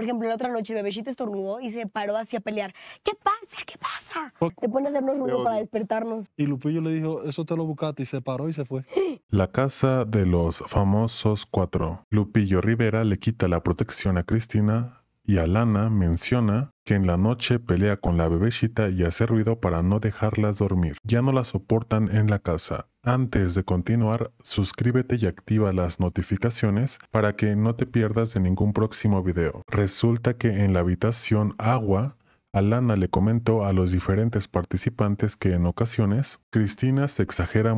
Por ejemplo, la otra noche te estornudó y se paró hacia pelear. ¿Qué pasa? ¿Qué pasa? Te pone a hacernos ruido para despertarnos. Y Lupillo le dijo, eso te lo buscaste y se paró y se fue. La casa de los famosos cuatro. Lupillo Rivera le quita la protección a Cristina y a Lana menciona que en la noche pelea con la bebecita y hace ruido para no dejarlas dormir. Ya no la soportan en la casa. Antes de continuar, suscríbete y activa las notificaciones para que no te pierdas de ningún próximo video. Resulta que en la habitación agua Alana le comentó a los diferentes participantes que en ocasiones Cristina, exagera,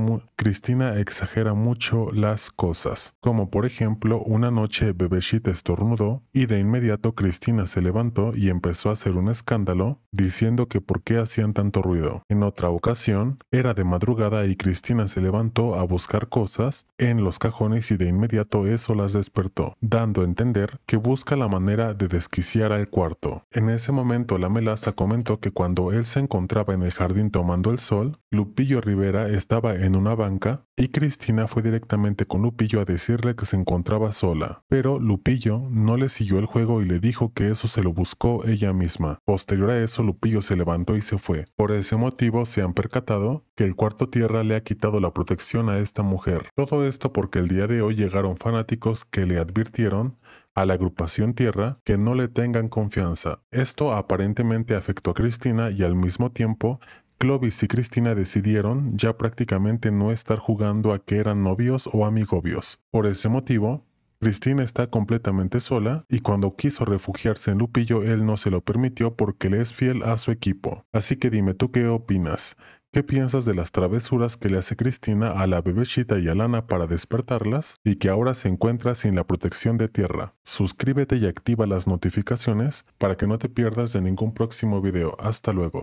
mucho las cosas, como por ejemplo una noche Bebeshit estornudó y de inmediato Cristina se levantó y empezó a hacer un escándalo diciendo que por qué hacían tanto ruido. En otra ocasión era de madrugada y Cristina se levantó a buscar cosas en los cajones y de inmediato eso las despertó, dando a entender que busca la manera de desquiciar al cuarto. En ese momento la laza comentó que cuando él se encontraba en el jardín tomando el sol, Lupillo Rivera estaba en una banca y Cristina fue directamente con Lupillo a decirle que se encontraba sola, pero Lupillo no le siguió el juego y le dijo que eso se lo buscó ella misma. Posterior a eso, Lupillo se levantó y se fue. Por ese motivo se han percatado que el cuarto tierra le ha quitado la protección a esta mujer. Todo esto porque el día de hoy llegaron fanáticos que le advirtieron a la agrupación Tierra que no le tengan confianza. Esto aparentemente afectó a Cristina y al mismo tiempo Clovis y Cristina decidieron ya prácticamente no estar jugando a que eran novios o amigobios. Por ese motivo, Cristina está completamente sola y cuando quiso refugiarse en Lupillo él no se lo permitió porque le es fiel a su equipo. Así que dime tú qué opinas. ¿Qué piensas de las travesuras que le hace Cristina a la bebecita y a Lana para despertarlas y que ahora se encuentra sin la protección de tierra? Suscríbete y activa las notificaciones para que no te pierdas de ningún próximo video. Hasta luego.